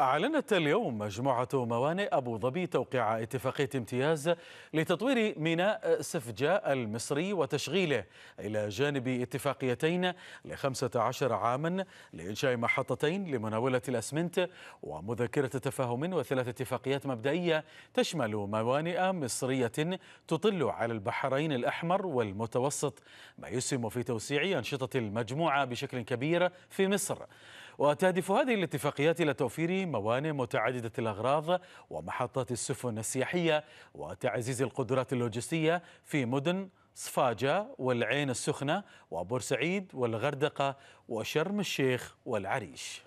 أعلنت اليوم مجموعة موانئ أبو ظبي توقيع اتفاقية امتياز لتطوير ميناء سفجاء المصري وتشغيله إلى جانب اتفاقيتين لخمسة عشر عاما لإنشاء محطتين لمناولة الأسمنت ومذكرة تفاهم وثلاث اتفاقيات مبدئية تشمل موانئ مصرية تطل على البحرين الأحمر والمتوسط ما يسهم في توسيع أنشطة المجموعة بشكل كبير في مصر وتهدف هذه الاتفاقيات إلى توفير موانئ متعددة الأغراض ومحطات السفن السياحية وتعزيز القدرات اللوجستية في مدن صفاجة والعين السخنة وبورسعيد والغردقة وشرم الشيخ والعريش